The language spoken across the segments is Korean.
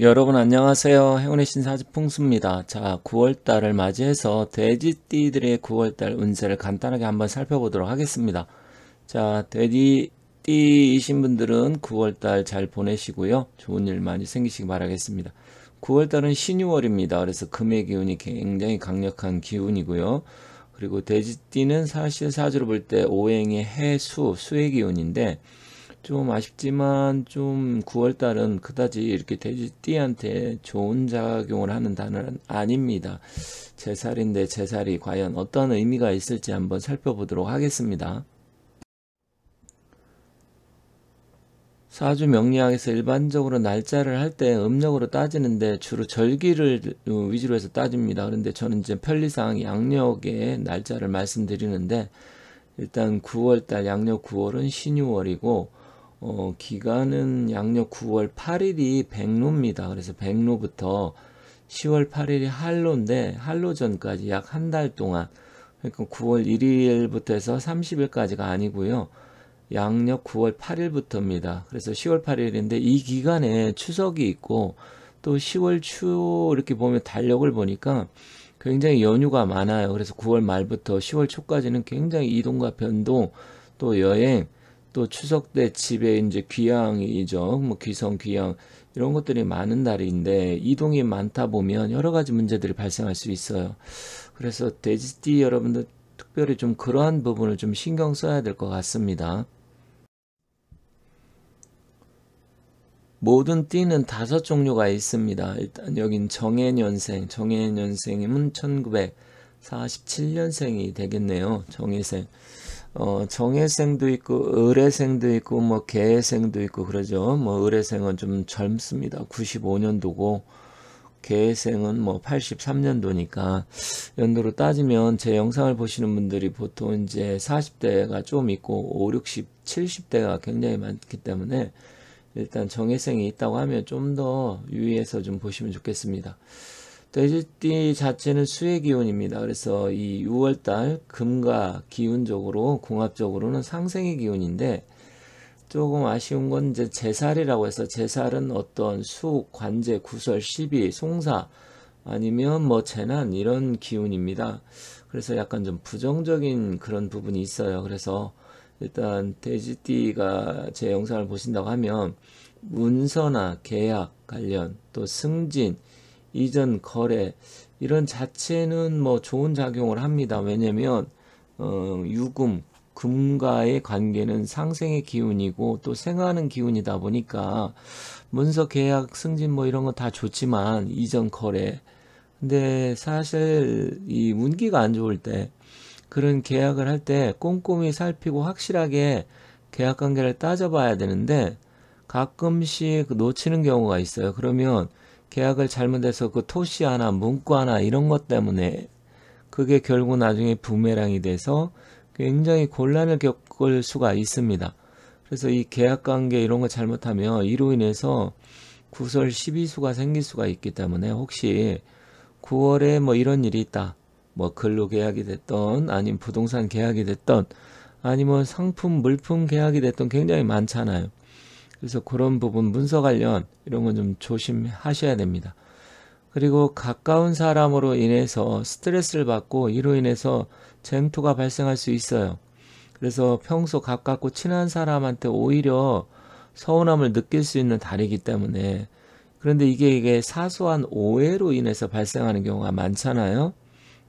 여러분 안녕하세요. 행운의 신사 지풍수입니다. 자, 9월달을 맞이해서 돼지띠들의 9월달 운세를 간단하게 한번 살펴보도록 하겠습니다. 자, 돼지띠이신 분들은 9월달 잘 보내시고요. 좋은 일 많이 생기시기 바라겠습니다. 9월달은 신유월입니다. 그래서 금의 기운이 굉장히 강력한 기운이고요. 그리고 돼지띠는 사실 사주로 볼 때 오행의 해수, 수의 기운인데 좀 아쉽지만 좀 9월달은 그다지 이렇게 돼지띠한테 좋은 작용을 하는 단어는 아닙니다. 제 살인데 제 살이 과연 어떤 의미가 있을지 한번 살펴보도록 하겠습니다. 사주 명리학에서 일반적으로 날짜를 할 때 음력으로 따지는데 주로 절기를 위주로 해서 따집니다. 그런데 저는 이제 편리상 양력의 날짜를 말씀드리는데 일단 9월달 양력 9월은 신유월이고 어, 기간은 양력 9월 8일이 백로입니다. 그래서 백로부터 10월 8일이 할로인데 할로 전까지 약 한 달 동안 그러니까 9월 1일부터 해서 30일까지가 아니고요. 양력 9월 8일부터입니다. 그래서 10월 8일인데 이 기간에 추석이 있고 또 10월 초 이렇게 보면 달력을 보니까 굉장히 연휴가 많아요. 그래서 9월 말부터 10월 초까지는 굉장히 이동과 변동 또 여행 또 추석 때 집에 이제 귀향이죠. 뭐 귀성, 귀향 이런 것들이 많은 날인데 이동이 많다 보면 여러 가지 문제들이 발생할 수 있어요. 그래서 돼지띠 여러분들 특별히 좀 그러한 부분을 좀 신경 써야 될 것 같습니다. 모든 띠는 다섯 종류가 있습니다. 일단 여긴 정해년생, 정해년생이면 1947년생이 되겠네요. 정해생. 어, 정해생도 있고 의뢰생도 있고 뭐 개해생도 있고 그러죠. 뭐 의뢰생은 좀 젊습니다. 95년도고 개해생은 뭐 83년도니까 연도로 따지면 제 영상을 보시는 분들이 보통 이제 40대가 좀 있고 5, 60, 70대가 굉장히 많기 때문에 일단 정해생이 있다고 하면 좀 더 유의해서 좀 보시면 좋겠습니다. 돼지띠 자체는 수의 기운입니다. 그래서 이 6월달 금과 기운적으로 궁합적으로는 상생의 기운인데 조금 아쉬운 건 이제 제살이라고 해서 제살은 어떤 수, 관제, 구설, 시비, 송사 아니면 뭐 재난 이런 기운입니다. 그래서 약간 좀 부정적인 그런 부분이 있어요. 그래서 일단 돼지띠가 제 영상을 보신다고 하면 문서나 계약 관련 또 승진 이전 거래 이런 자체는 뭐 좋은 작용을 합니다. 왜냐면 어, 유금 금과의 관계는 상생의 기운이고 또 생하는 기운이다 보니까 문서 계약 승진 뭐 이런 건 다 좋지만 이전 거래 근데 사실 이 운기가 안 좋을 때 그런 계약을 할 때 꼼꼼히 살피고 확실하게 계약 관계를 따져봐야 되는데 가끔씩 놓치는 경우가 있어요. 그러면 계약을 잘못해서 그 토시 하나, 문구 하나 이런 것 때문에 그게 결국 나중에 부메랑이 돼서 굉장히 곤란을 겪을 수가 있습니다. 그래서 이 계약관계 이런 거 잘못하면 이로 인해서 구설 12수가 생길 수가 있기 때문에 혹시 9월에 뭐 이런 일이 있다. 뭐 근로 계약이 됐던 아니면 부동산 계약이 됐던 아니면 상품 물품 계약이 됐던 굉장히 많잖아요. 그래서 그런 부분 문서 관련 이런 건 좀 조심하셔야 됩니다. 그리고 가까운 사람으로 인해서 스트레스를 받고 이로 인해서 쟁투가 발생할 수 있어요. 그래서 평소 가깝고 친한 사람한테 오히려 서운함을 느낄 수 있는 달이기 때문에 그런데 이게 이게 사소한 오해로 인해서 발생하는 경우가 많잖아요.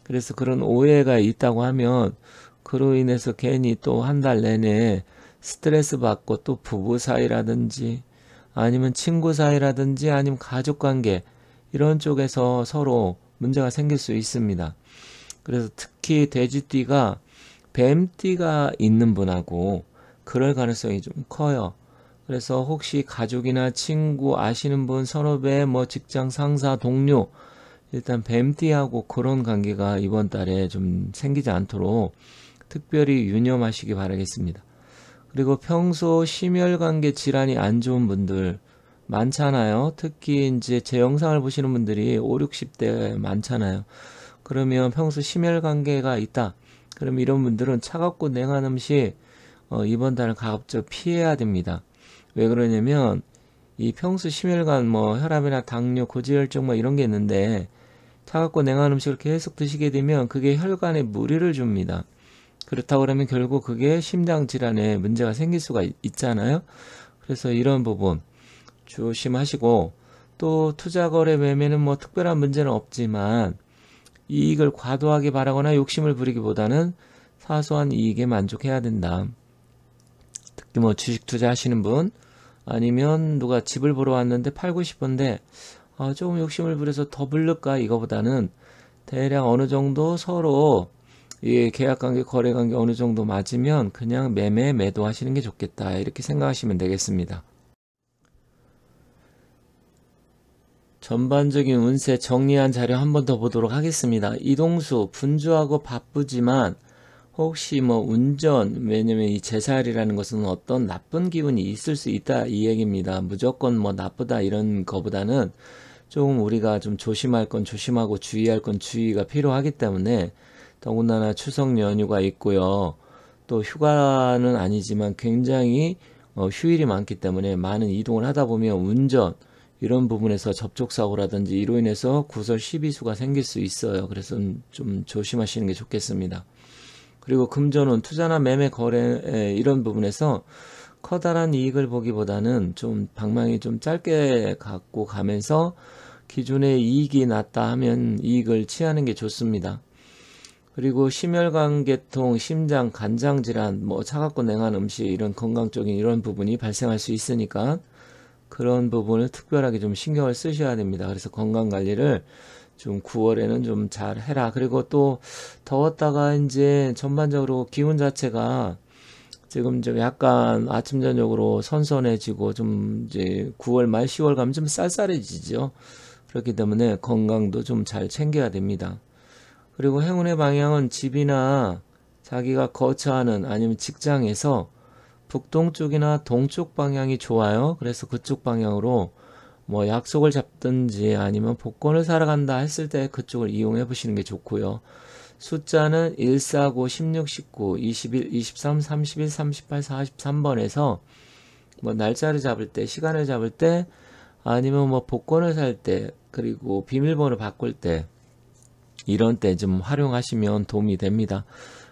그래서 그런 오해가 있다고 하면 그로 인해서 괜히 또 한 달 내내 스트레스 받고 또 부부 사이라든지 아니면 친구 사이라든지 아니면 가족 관계 이런 쪽에서 서로 문제가 생길 수 있습니다. 그래서 특히 돼지띠가 뱀띠가 있는 분하고 그럴 가능성이 좀 커요. 그래서 혹시 가족이나 친구 아시는 분, 선후배, 뭐 직장 상사, 동료 일단 뱀띠하고 그런 관계가 이번 달에 좀 생기지 않도록 특별히 유념하시기 바라겠습니다. 그리고 평소 심혈관계 질환이 안 좋은 분들 많잖아요. 특히 이제 제 영상을 보시는 분들이 5, 60대 많잖아요. 그러면 평소 심혈관계가 있다. 그럼 이런 분들은 차갑고 냉한 음식 어, 이번 달은 가급적 피해야 됩니다. 왜 그러냐면 이 평소 심혈관 뭐 혈압이나 당뇨, 고지혈증 뭐 이런 게 있는데 차갑고 냉한 음식을 계속 드시게 되면 그게 혈관에 무리를 줍니다. 그렇다 그러면 결국 그게 심장 질환에 문제가 생길 수가 있잖아요. 그래서 이런 부분 조심하시고 또 투자 거래 매매는 뭐 특별한 문제는 없지만 이익을 과도하게 바라거나 욕심을 부리기보다는 사소한 이익에 만족해야 된다. 특히 뭐 주식 투자하시는 분 아니면 누가 집을 보러 왔는데 팔고 싶은데 아, 조금 욕심을 부려서 더 불를까 이거보다는 대략 어느 정도 서로 이 계약관계 거래관계 어느 정도 맞으면 그냥 매매 매도 하시는 게 좋겠다 이렇게 생각하시면 되겠습니다. 전반적인 운세 정리한 자료 한번 더 보도록 하겠습니다. 이동수 분주하고 바쁘지만 혹시 뭐 운전 왜냐면 이 제살이라는 것은 어떤 나쁜 기운이 있을 수 있다 이 얘기입니다. 무조건 뭐 나쁘다 이런 거보다는 조금 우리가 좀 조심할 건 조심하고 주의할 건 주의가 필요하기 때문에 더군다나 추석 연휴가 있고요. 또 휴가는 아니지만 굉장히 어, 휴일이 많기 때문에 많은 이동을 하다 보면 운전 이런 부분에서 접촉사고라든지 이로 인해서 구설 12수가 생길 수 있어요. 그래서 좀 조심하시는 게 좋겠습니다. 그리고 금전은 투자나 매매 거래 이런 부분에서 커다란 이익을 보기보다는 좀 방망이 좀 짧게 갖고 가면서 기존의 이익이 났다 하면 이익을 취하는 게 좋습니다. 그리고 심혈관계통, 심장, 간장 질환, 뭐 차갑고 냉한 음식 이런 건강적인 이런 부분이 발생할 수 있으니까 그런 부분을 특별하게 좀 신경을 쓰셔야 됩니다. 그래서 건강 관리를 좀 9월에는 좀 잘 해라. 그리고 또 더웠다가 이제 전반적으로 기운 자체가 지금 좀 약간 아침 저녁으로 선선해지고 좀 이제 9월 말 10월 가면 좀 쌀쌀해지죠. 그렇기 때문에 건강도 좀 잘 챙겨야 됩니다. 그리고 행운의 방향은 집이나 자기가 거처하는 아니면 직장에서 북동쪽이나 동쪽 방향이 좋아요. 그래서 그쪽 방향으로 뭐 약속을 잡든지 아니면 복권을 사러 간다 했을 때 그쪽을 이용해 보시는 게 좋고요. 숫자는 1, 4, 9, 16, 19, 21, 23, 31, 38, 43번에서 뭐 날짜를 잡을 때, 시간을 잡을 때 아니면 뭐 복권을 살 때, 그리고 비밀번호 바꿀 때 이런 때 좀 활용하시면 도움이 됩니다.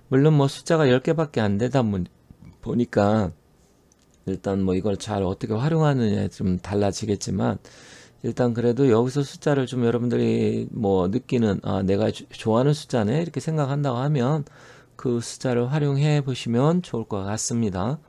물론 뭐 숫자가 10개밖에 안 되다 보니까 일단 뭐 이걸 잘 어떻게 활용하느냐에 좀 달라지겠지만 일단 그래도 여기서 숫자를 좀 여러분들이 뭐 느끼는 아 내가 좋아하는 숫자네 이렇게 생각한다고 하면 그 숫자를 활용해 보시면 좋을 것 같습니다.